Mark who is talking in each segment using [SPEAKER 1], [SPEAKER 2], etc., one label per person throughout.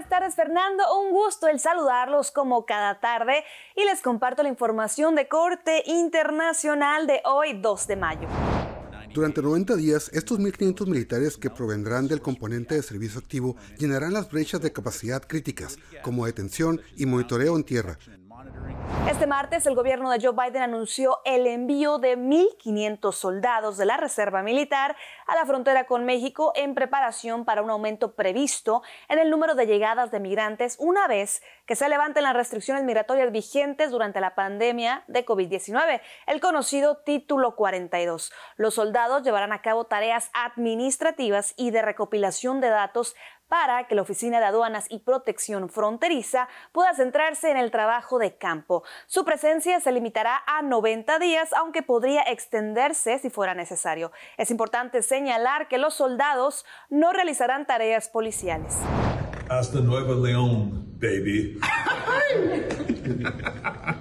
[SPEAKER 1] buenas tardes Fernando, un gusto el saludarlos como cada tarde y les comparto la información de corte internacional de hoy 2 de mayo. Durante 90 días, estos 1.500 militares que provendrán del componente de servicio activo llenarán las brechas de capacidad críticas, como detención y monitoreo en tierra. Este martes, el gobierno de Joe Biden anunció el envío de 1.500 soldados de la Reserva Militar a la frontera con México en preparación para un aumento previsto en el número de llegadas de migrantes una vez que se levanten las restricciones migratorias vigentes durante la pandemia de COVID-19, el conocido Título 42. Los soldados llevarán a cabo tareas administrativas y de recopilación de datos para que la Oficina de Aduanas y Protección Fronteriza pueda centrarse en el trabajo de campo. Su presencia se limitará a 90 días, aunque podría extenderse si fuera necesario. Es importante señalar que los soldados no realizarán tareas policiales. Hasta nuevo León, baby.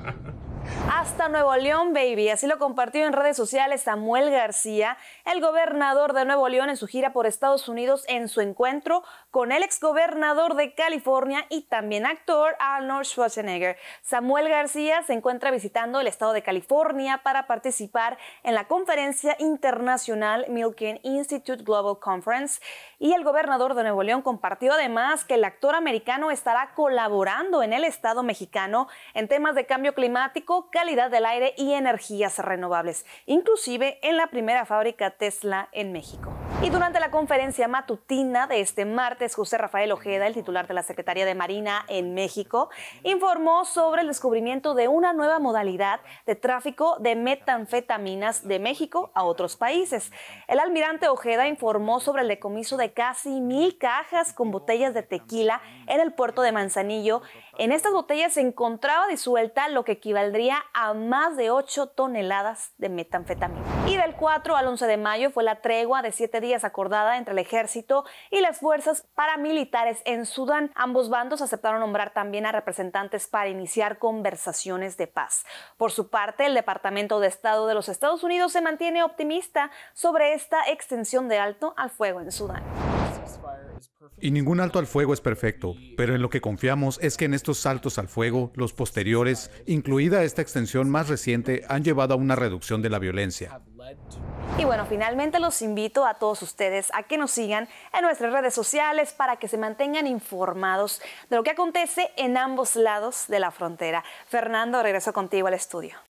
[SPEAKER 1] Hasta Nuevo León, baby. Así lo compartió en redes sociales Samuel García, el gobernador de Nuevo León en su gira por Estados Unidos en su encuentro con el exgobernador de California y también actor Arnold Schwarzenegger. Samuel García se encuentra visitando el estado de California para participar en la conferencia internacional Milken Institute Global Conference y el gobernador de Nuevo León compartió además que el actor americano estará colaborando en el estado mexicano en temas de cambio climático, calidad del aire y energías renovables, inclusive en la primera fábrica Tesla en México. Y durante la conferencia matutina de este martes, José Rafael Ojeda, el titular de la Secretaría de Marina en México, informó sobre el descubrimiento de una nueva modalidad de tráfico de metanfetaminas de México a otros países. El almirante Ojeda informó sobre el decomiso de casi mil cajas con botellas de tequila en el puerto de Manzanillo. En estas botellas se encontraba disuelta lo que equivaldría a más de 8 toneladas de metanfetamina. Y del 4 al 11 de mayo fue la tregua de 7 días acordada entre el ejército y las fuerzas paramilitares en Sudán. Ambos bandos aceptaron nombrar también a representantes para iniciar conversaciones de paz. Por su parte, el Departamento de Estado de los Estados Unidos se mantiene optimista sobre esta extensión de alto al fuego en Sudán. Y ningún alto al fuego es perfecto, pero en lo que confiamos es que en estos saltos al fuego, los posteriores, incluida esta extensión más reciente, han llevado a una reducción de la violencia. Y bueno, finalmente los invito a todos ustedes a que nos sigan en nuestras redes sociales para que se mantengan informados de lo que acontece en ambos lados de la frontera. Fernando, regreso contigo al estudio.